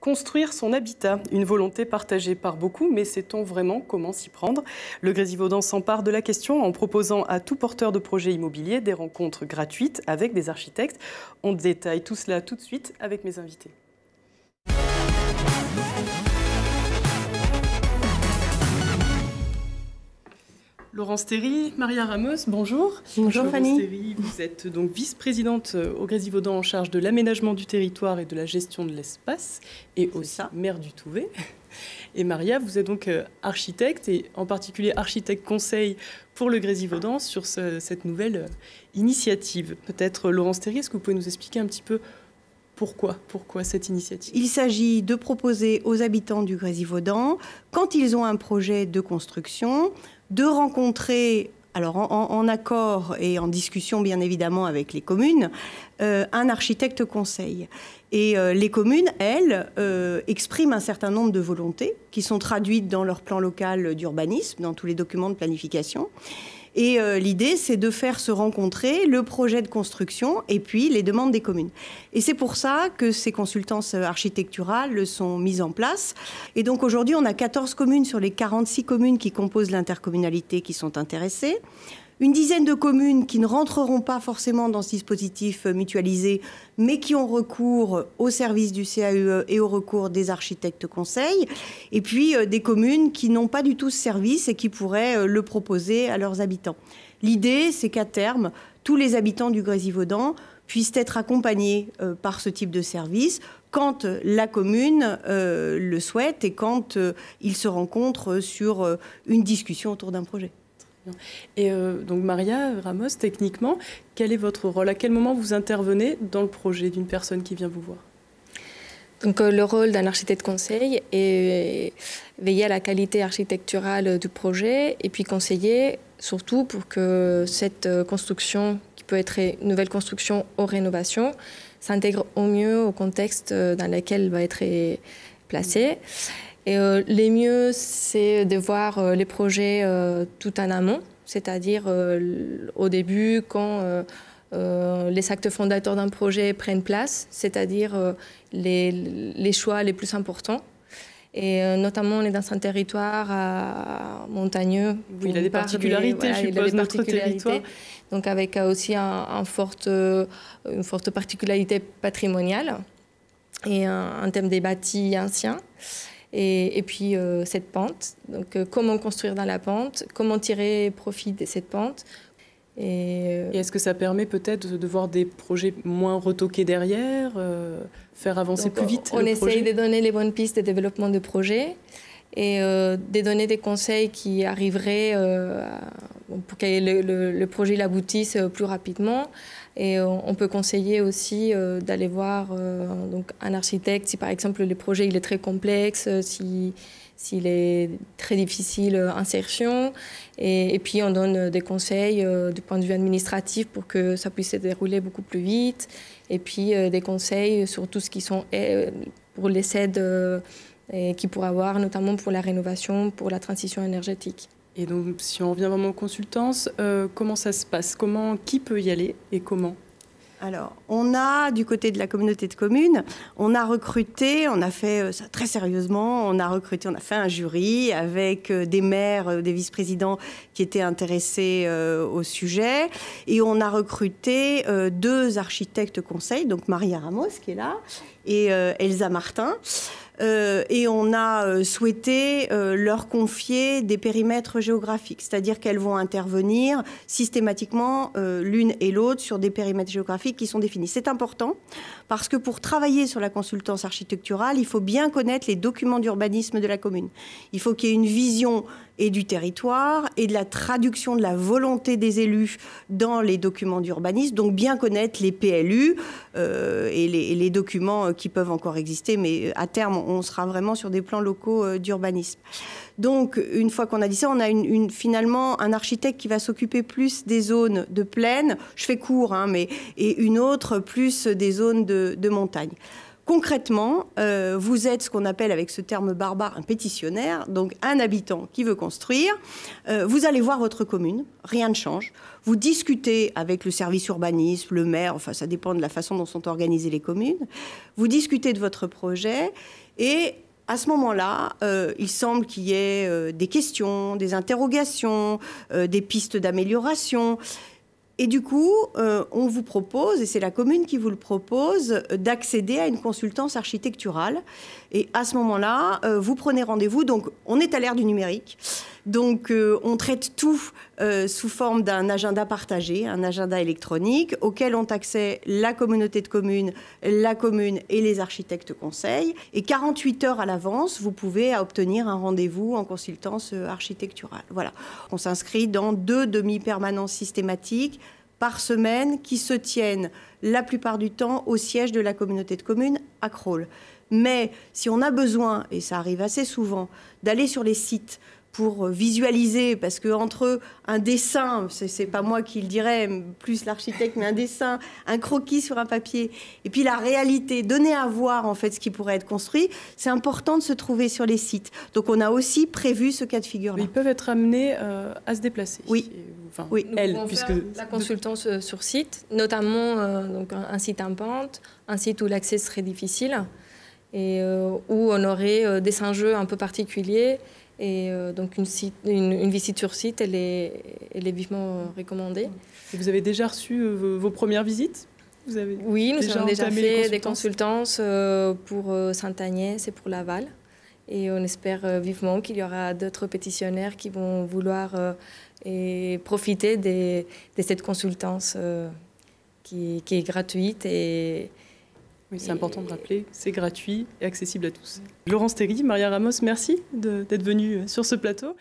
Construire son habitat, une volonté partagée par beaucoup, mais sait-on vraiment comment s'y prendre Le Grésivaudan s'empare de la question en proposant à tout porteur de projet immobilier des rencontres gratuites avec des architectes. On détaille tout cela tout de suite avec mes invités. Laurence Théry, Maria Ramos, bonjour. Bonjour Laurence Fanny. vous êtes donc vice-présidente euh, au Grésivaudan en charge de l'aménagement du territoire et de la gestion de l'espace et aussi maire du Touvet. Et Maria, vous êtes donc euh, architecte et en particulier architecte conseil pour le Grésivaudan sur cette nouvelle euh, initiative. Peut-être Laurence Théry, est-ce que vous pouvez nous expliquer un petit peu pourquoi cette initiative Il s'agit de proposer aux habitants du Grésivaudan, quand ils ont un projet de construction, de rencontrer alors en, accord et en discussion bien évidemment avec les communes, euh, un architecte conseil. Et euh, les communes, elles, euh, expriment un certain nombre de volontés qui sont traduites dans leur plan local d'urbanisme, dans tous les documents de planification. Et euh, l'idée, c'est de faire se rencontrer le projet de construction et puis les demandes des communes. Et c'est pour ça que ces consultances euh, architecturales sont mises en place. Et donc aujourd'hui, on a 14 communes sur les 46 communes qui composent l'intercommunalité qui sont intéressées une dizaine de communes qui ne rentreront pas forcément dans ce dispositif euh, mutualisé, mais qui ont recours au service du CAUE et au recours des architectes conseils, et puis euh, des communes qui n'ont pas du tout ce service et qui pourraient euh, le proposer à leurs habitants. L'idée, c'est qu'à terme, tous les habitants du Grésivaudan puissent être accompagnés par ce type de service quand la commune le souhaite et quand ils se rencontrent sur une discussion autour d'un projet. Et euh, donc Maria euh, Ramos, techniquement, quel est votre rôle À quel moment vous intervenez dans le projet d'une personne qui vient vous voir donc, euh, le rôle d'un architecte conseil est veiller à la qualité architecturale du projet et puis conseiller surtout pour que cette construction, qui peut être une nouvelle construction ou rénovation, s'intègre au mieux au contexte dans lequel elle va être placée. Et euh, les mieux, c'est de voir euh, les projets euh, tout en amont, c'est-à-dire au début, quand les actes fondateurs d'un projet prennent place, c'est-à-dire les, choix les plus importants. Et notamment, on est dans un territoire montagneux. Oui, il a des particularités, je suppose, des particularités. territoire. Donc, avec aussi un, forte, une forte particularité patrimoniale et un, un thème des bâtis anciens et, puis euh, cette pente. Donc euh, comment construire dans la pente, comment tirer profit de cette pente. Euh, et, est-ce que ça permet peut-être de voir des projets moins retoqués derrière, faire avancer plus vite On, le on essaye de donner les bonnes pistes de développement de projets et euh, de donner des conseils qui arriveraient euh, pour que le, le, projet aboutisse euh, plus rapidement. Et on peut conseiller aussi d'aller voir donc un architecte si par exemple le projet il est très complexe, si s'il est très difficile insertion. Et, et, puis on donne des conseils du point de vue administratif pour que ça puisse se dérouler beaucoup plus vite. Et puis des conseils sur tout ce qui sont pour les de et qui pourra avoir notamment pour la rénovation, pour la transition énergétique. Et donc, si on revient vraiment aux consultances, euh, comment ça se passe Comment, qui peut y aller et comment alors, on a, du côté de la communauté de communes, on a recruté, on a fait euh, ça très sérieusement, on a recruté, on a fait un jury avec euh, des maires, des vice-présidents qui étaient intéressés au sujet. Et on a recruté deux architectes conseils, donc Maria Ramos qui est là et Elsa Martin. Euh, et on a euh, souhaité euh, leur confier des périmètres géographiques, c'est-à-dire qu'elles vont intervenir systématiquement l'une et l'autre sur des périmètres géographiques qui sont définis. C'est important parce que pour travailler sur la consultance architecturale, il faut bien connaître les documents d'urbanisme de la commune. Il faut qu'il y ait une vision et du territoire et de la traduction de la volonté des élus dans les documents d'urbanisme. Donc bien connaître les PLU euh, et, les, documents euh, qui peuvent encore exister, mais euh, à terme, on sera vraiment sur des plans locaux d'urbanisme. Donc une fois qu'on a dit ça, on a finalement un architecte qui va s'occuper plus des zones de plaine, je fais court, hein, mais, et une autre plus des zones de montagne. Concrètement, euh, vous êtes ce qu'on appelle avec ce terme barbare un pétitionnaire, donc un habitant qui veut construire. Euh, vous allez voir votre commune, rien ne change. Vous discutez avec le service urbanisme, le maire, enfin ça dépend de la façon dont sont organisées les communes. Vous discutez de votre projet et à ce moment-là, euh, il semble qu'il y ait des questions, des interrogations, des pistes d'amélioration. Et du coup, euh, on vous propose, et c'est la commune qui vous le propose, d'accéder à une consultance architecturale. Et à ce moment-là, euh, vous prenez rendez-vous. Donc, on est à l'ère du numérique. Donc euh, on traite tout euh, sous forme d'un agenda partagé, un agenda électronique auquel ont accès la communauté de communes, la commune et les architectes conseils. Et 48 heures à l'avance, vous pouvez obtenir un rendez-vous en consultance euh, architecturale. Voilà. On s'inscrit dans deux demi-permanences systématiques par semaine qui se tiennent la plupart du temps au siège de la communauté de communes à Crolles. Mais si on a besoin, et ça arrive assez souvent, d'aller sur les sites, pour euh, visualiser, parce que entre un dessin, c'est pas moi qui le dirais, plus l'architecte, mais un dessin, un croquis sur un papier, et puis la réalité, donner à voir en fait ce qui pourrait être construit, c'est important de se trouver sur les sites. Donc on a aussi prévu ce cas de figure-là. Ils peuvent être amenés euh, à se déplacer. Oui. Euh, enfin, oui. elles, puisque la consultance sur site, notamment donc un, site en pente, un site où l'accès serait difficile et euh, où on aurait euh, des enjeux un peu particuliers. Et euh, donc une, visite sur site, elle est, elle est vivement recommandée. vous avez déjà reçu vos premières visites Oui, nous avons déjà fait des consultances pour Saint-Agnès et pour Laval. Et on espère vivement qu'il y aura d'autres pétitionnaires qui vont vouloir profiter de cette consultance qui, qui, est gratuite et, c'est important de rappeler, c'est gratuit et accessible à tous. Laurence Terry, Maria Ramos, merci d'être venue sur ce plateau.